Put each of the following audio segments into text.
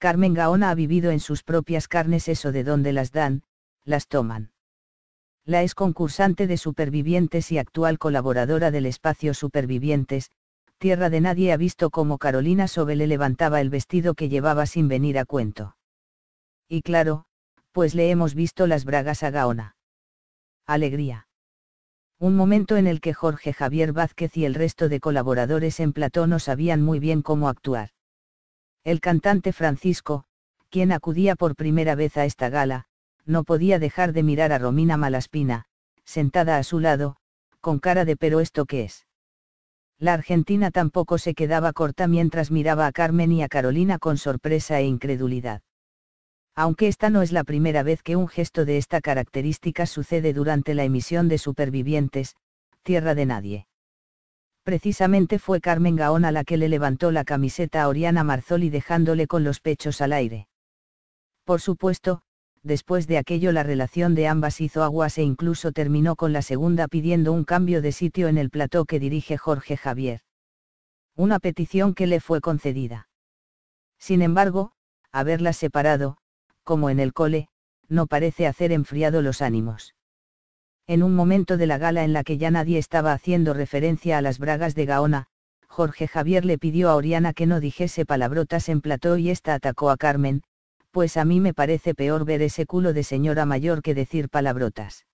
Carmen Gaona ha vivido en sus propias carnes eso de donde las dan, las toman. La ex concursante de Supervivientes y actual colaboradora del espacio Supervivientes, Tierra de Nadie ha visto cómo Carolina Sobele le levantaba el vestido que llevaba sin venir a cuento. Y claro, pues le hemos visto las bragas a Gaona. Alegría un momento en el que Jorge Javier Vázquez y el resto de colaboradores en Platón no sabían muy bien cómo actuar. El cantante Francisco, quien acudía por primera vez a esta gala, no podía dejar de mirar a Romina Malaspina, sentada a su lado, con cara de pero esto qué es. La argentina tampoco se quedaba corta mientras miraba a Carmen y a Carolina con sorpresa e incredulidad. Aunque esta no es la primera vez que un gesto de esta característica sucede durante la emisión de Supervivientes, Tierra de Nadie. Precisamente fue Carmen Gaona la que le levantó la camiseta a Oriana Marzoli dejándole con los pechos al aire. Por supuesto, después de aquello la relación de ambas hizo aguas e incluso terminó con la segunda pidiendo un cambio de sitio en el plató que dirige Jorge Javier. Una petición que le fue concedida. Sin embargo, haberlas separado, como en el cole, no parece hacer enfriado los ánimos. En un momento de la gala en la que ya nadie estaba haciendo referencia a las bragas de Gaona, Jorge Javier le pidió a Oriana que no dijese palabrotas en plató y ésta atacó a Carmen, pues a mí me parece peor ver ese culo de señora mayor que decir palabrotas.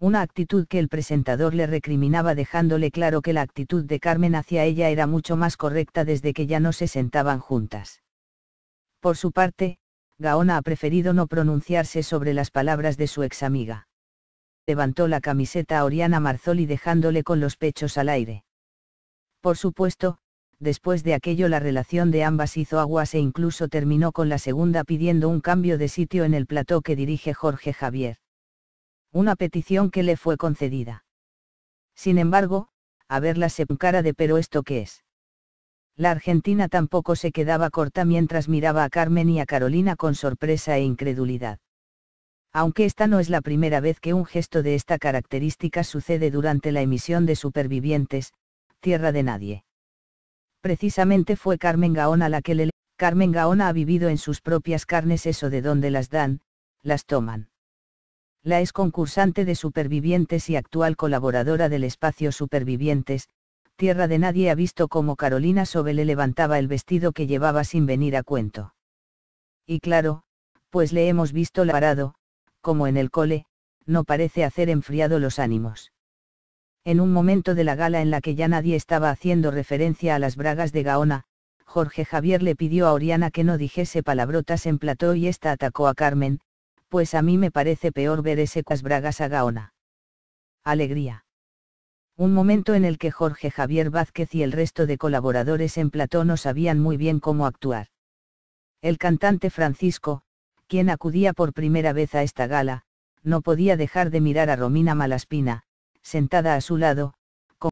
Una actitud que el presentador le recriminaba dejándole claro que la actitud de Carmen hacia ella era mucho más correcta desde que ya no se sentaban juntas. Por su parte, Gaona ha preferido no pronunciarse sobre las palabras de su ex amiga levantó la camiseta a Oriana Marzoli dejándole con los pechos al aire. Por supuesto, después de aquello la relación de ambas hizo aguas e incluso terminó con la segunda pidiendo un cambio de sitio en el plató que dirige Jorge Javier. Una petición que le fue concedida. Sin embargo, a verla se cara de pero esto qué es. La argentina tampoco se quedaba corta mientras miraba a Carmen y a Carolina con sorpresa e incredulidad aunque esta no es la primera vez que un gesto de esta característica sucede durante la emisión de Supervivientes, Tierra de Nadie. Precisamente fue Carmen Gaona la que le... Carmen Gaona ha vivido en sus propias carnes eso de donde las dan, las toman. La ex concursante de Supervivientes y actual colaboradora del espacio Supervivientes, Tierra de Nadie ha visto cómo Carolina Sobele le levantaba el vestido que llevaba sin venir a cuento. Y claro, pues le hemos visto parado, como en el cole, no parece hacer enfriado los ánimos. En un momento de la gala en la que ya nadie estaba haciendo referencia a las bragas de Gaona, Jorge Javier le pidió a Oriana que no dijese palabrotas en plató y ésta atacó a Carmen, pues a mí me parece peor ver cuas bragas a Gaona. Alegría. Un momento en el que Jorge Javier Vázquez y el resto de colaboradores en plató no sabían muy bien cómo actuar. El cantante Francisco, quien acudía por primera vez a esta gala, no podía dejar de mirar a Romina Malaspina, sentada a su lado,